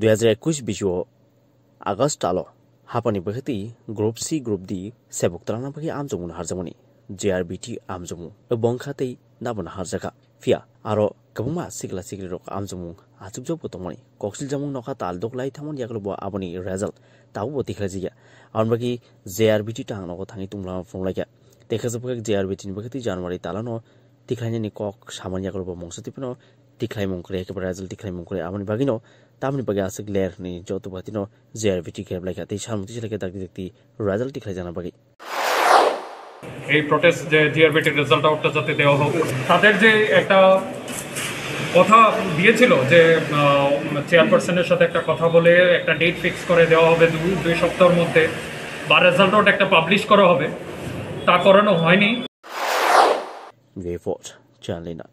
দুহেজাৰ একৈছ একুশ আগষ্ট আগস্ট আলো হাপানি বহতি গ্রুপ সি গ্রুপ দি সেবক তালানা বহি আমজমু হারজমনি জে আর বিটি আমজমু বংখাতেই নাবন হারজাকা ফিয়া আরো কবুমা সিগলা সিগলি রক আমজমু আচুক জব গতমনি কক্সিল জামুং নখা তাল দোক লাই থামন ইয়াগল বো আবনি রেজাল্ট তাও বো দেখলা জিগা আমন বাকি জে আর বিটি টাং নক থাঙি তুমলা ফোন লাগিয়া দেখা যাব জে আর বিটি বাকি জানুয়ারি তালানো तिख्लाइनि कक सामान्य गर्व मङ्स तिपिनो तिख्लाइ मङ्करे एकेबारे आजल तिख्लाइ मङ्करे आमनि बागिनो तामनि बागे आसक लेर नि जो तो बातिनो जेआर विटी खेब लाइका ते शाम तिछ लाइका दागदी देखती राजल तिख्लाइ जाना बागे এই প্রটেস্ট যে জিআরবিটির রেজাল্ট আউটটা যাতে দেওয়া হোক তাদের যে একটা কথা দিয়েছিল যে চেয়ারপারসনের সাথে একটা কথা বলে একটা ডেট ফিক্স করে দেওয়া হবে দু দুই সপ্তাহের মধ্যে বা রেজাল্ট আউট একটা পাবলিশ করা হবে তা করানো হয়নি We vote. tràn lên ạ